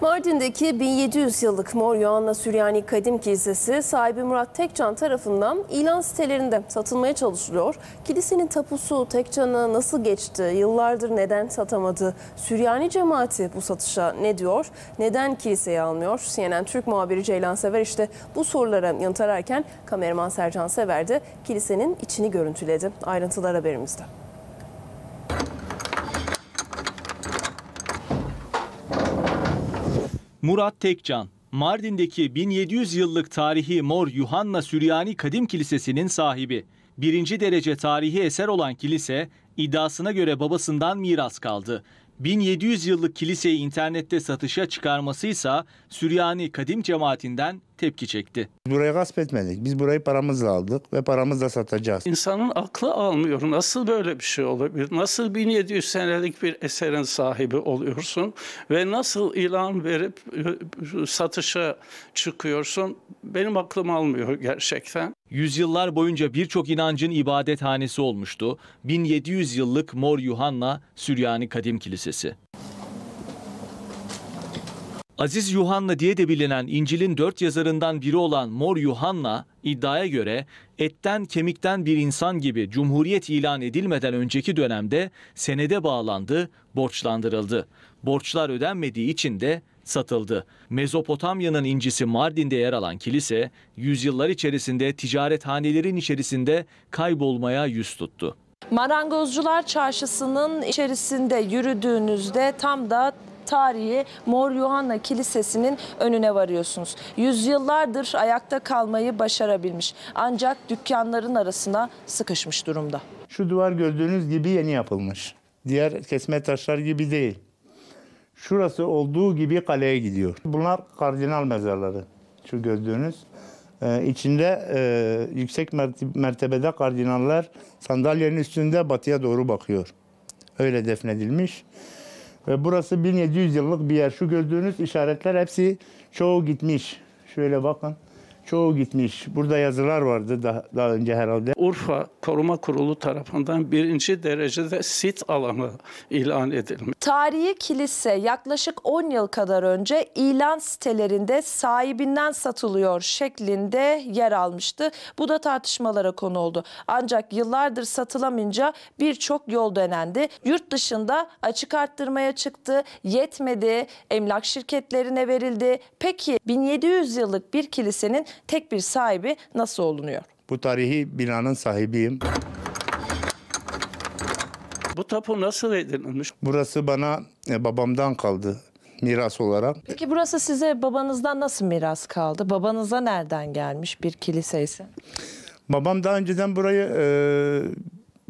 Mardin'deki 1700 yıllık Mor Yoğanla Süryani Kadim Kilisesi sahibi Murat Tekcan tarafından ilan sitelerinde satılmaya çalışılıyor. Kilisenin tapusu Tekcan'a nasıl geçti, yıllardır neden satamadı, Süryani cemaati bu satışa ne diyor, neden kiliseyi almıyor? CNN Türk muhabiri Ceylan Sever işte bu sorulara yanıt ararken kameraman Sercan Sever de kilisenin içini görüntüledi. Ayrıntılar haberimizde. Murat Tekcan, Mardin'deki 1700 yıllık tarihi Mor Yuhanna Süryani Kadim Kilisesi'nin sahibi. Birinci derece tarihi eser olan kilise iddiasına göre babasından miras kaldı. 1700 yıllık kiliseyi internette satışa çıkarmasıysa Süryani Kadim Cemaati'nden tepki çekti. Buraya gasp etmedik. Biz burayı paramızla aldık ve paramızla satacağız. İnsanın aklı almıyor. Nasıl böyle bir şey olabilir? Nasıl 1700 senelik bir eserin sahibi oluyorsun ve nasıl ilan verip e, satışa çıkıyorsun? Benim aklım almıyor gerçekten. Yüzyıllar boyunca birçok inancın ibadethanesi olmuştu. 1700 yıllık Mor Yuhanna Süryani Kadim Kilisesi. Aziz Yuhanna diye de bilinen İncil'in dört yazarından biri olan Mor Yuhanna iddiaya göre etten kemikten bir insan gibi cumhuriyet ilan edilmeden önceki dönemde senede bağlandı, borçlandırıldı. Borçlar ödenmediği için de satıldı. Mezopotamya'nın incisi Mardin'de yer alan kilise yüzyıllar içerisinde ticarethanelerin içerisinde kaybolmaya yüz tuttu. Marangozcular Çarşısı'nın içerisinde yürüdüğünüzde tam da tarihi Mor Yuhanna Kilisesi'nin önüne varıyorsunuz. Yüzyıllardır ayakta kalmayı başarabilmiş ancak dükkanların arasına sıkışmış durumda. Şu duvar gördüğünüz gibi yeni yapılmış. Diğer kesme taşlar gibi değil. Şurası olduğu gibi kaleye gidiyor. Bunlar kardinal mezarları. Şu gördüğünüz. Ee, içinde e, yüksek mertebede kardinallar sandalyenin üstünde batıya doğru bakıyor. Öyle defnedilmiş. Burası 1700 yıllık bir yer. Şu gördüğünüz işaretler hepsi çoğu gitmiş. Şöyle bakın çoğu gitmiş. Burada yazılar vardı daha, daha önce herhalde. Urfa Koruma Kurulu tarafından birinci derecede sit alanı ilan edilmiş. Tarihi kilise yaklaşık 10 yıl kadar önce ilan sitelerinde sahibinden satılıyor şeklinde yer almıştı. Bu da tartışmalara konu oldu. Ancak yıllardır satılamayınca birçok yol denendi. Yurt dışında açık arttırmaya çıktı, yetmedi, emlak şirketlerine verildi. Peki 1700 yıllık bir kilisenin tek bir sahibi nasıl olunuyor? Bu tarihi binanın sahibiyim. Bu tapu nasıl edinilmiş? Burası bana e, babamdan kaldı miras olarak. Peki burası size babanızdan nasıl miras kaldı? Babanıza nereden gelmiş bir kilise ise? Babam daha önceden burayı e,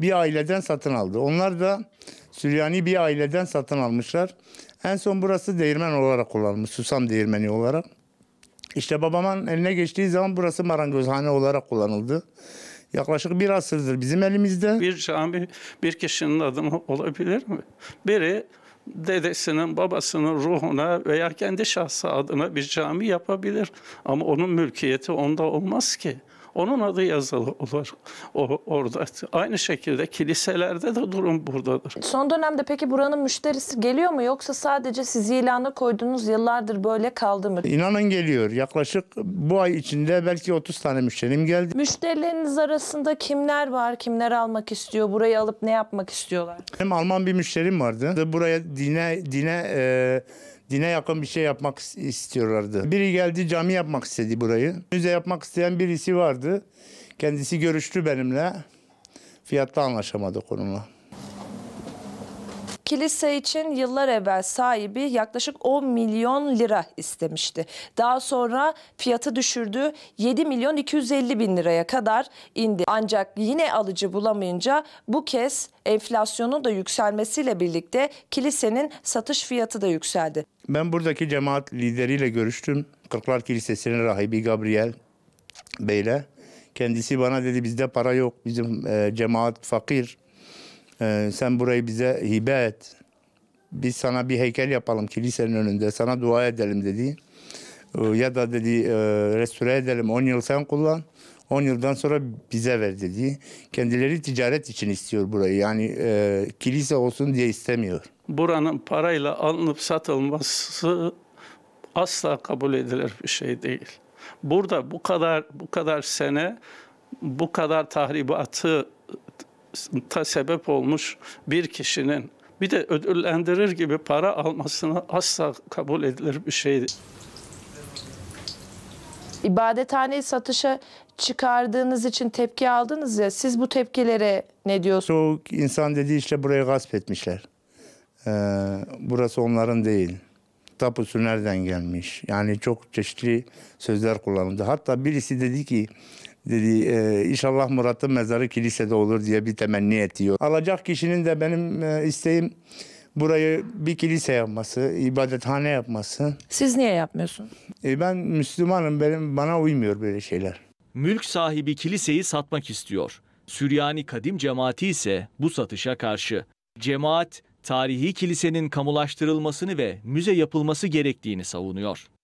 bir aileden satın aldı. Onlar da Süryani bir aileden satın almışlar. En son burası değirmen olarak kullanılmış, Susam değirmeni olarak. İşte babamın eline geçtiği zaman burası marangozhane olarak kullanıldı. Yaklaşık bir asırdır bizim elimizde. Bir cami bir kişinin adımı olabilir mi? Biri dedesinin, babasının ruhuna veya kendi şahsı adına bir cami yapabilir. Ama onun mülkiyeti onda olmaz ki. Onun adı yazılı olur orada. Aynı şekilde kiliselerde de durum buradadır. Son dönemde peki buranın müşterisi geliyor mu yoksa sadece siz ilana koyduğunuz yıllardır böyle kaldı mı? İnanın geliyor. Yaklaşık bu ay içinde belki 30 tane müşterim geldi. Müşterileriniz arasında kimler var? Kimler almak istiyor? Burayı alıp ne yapmak istiyorlar? Hem Alman bir müşterim vardı. Buraya dine dine e, dine yakın bir şey yapmak istiyorlardı. Biri geldi cami yapmak istedi burayı. Müze yapmak isteyen birisi vardı. Kendisi görüştü benimle. Fiyatta anlaşamadık onunla. Kilise için yıllar evvel sahibi yaklaşık 10 milyon lira istemişti. Daha sonra fiyatı düşürdü 7 milyon 250 bin liraya kadar indi. Ancak yine alıcı bulamayınca bu kez enflasyonun da yükselmesiyle birlikte kilisenin satış fiyatı da yükseldi. Ben buradaki cemaat lideriyle görüştüm. Kırklar Kilisesi'nin rahibi Gabriel Bey'le. Kendisi bana dedi bizde para yok, bizim e, cemaat fakir. Ee, sen burayı bize hibe et. Biz sana bir heykel yapalım kilisenin önünde sana dua edelim dedi. Ee, ya da dedi e, restore edelim 10 yıl sen kullan. 10 yıldan sonra bize ver dedi. Kendileri ticaret için istiyor burayı. Yani e, kilise olsun diye istemiyor. Buranın parayla alınıp satılması asla kabul edilir bir şey değil. Burada bu kadar bu kadar sene bu kadar tahribatı ta sebep olmuş bir kişinin bir de ödüllendirir gibi para almasını asla kabul edilir bir şeydir. İbadethaneyi satışa çıkardığınız için tepki aldınız ya siz bu tepkilere ne diyorsunuz? Çok insan dediği işte buraya gasp etmişler. Ee, burası onların değil. Tapusu nereden gelmiş? Yani çok çeşitli sözler kullanıldı. Hatta birisi dedi ki dedi e, inşallah Murat'ın mezarı kilisede olur diye bir temenni ediyor. Alacak kişinin de benim e, isteğim burayı bir kilise yapması, ibadethane yapması. Siz niye yapmıyorsun? E, ben Müslümanım, benim bana uymuyor böyle şeyler. Mülk sahibi kiliseyi satmak istiyor. Süryani Kadim Cemaati ise bu satışa karşı. Cemaat tarihi kilisenin kamulaştırılmasını ve müze yapılması gerektiğini savunuyor.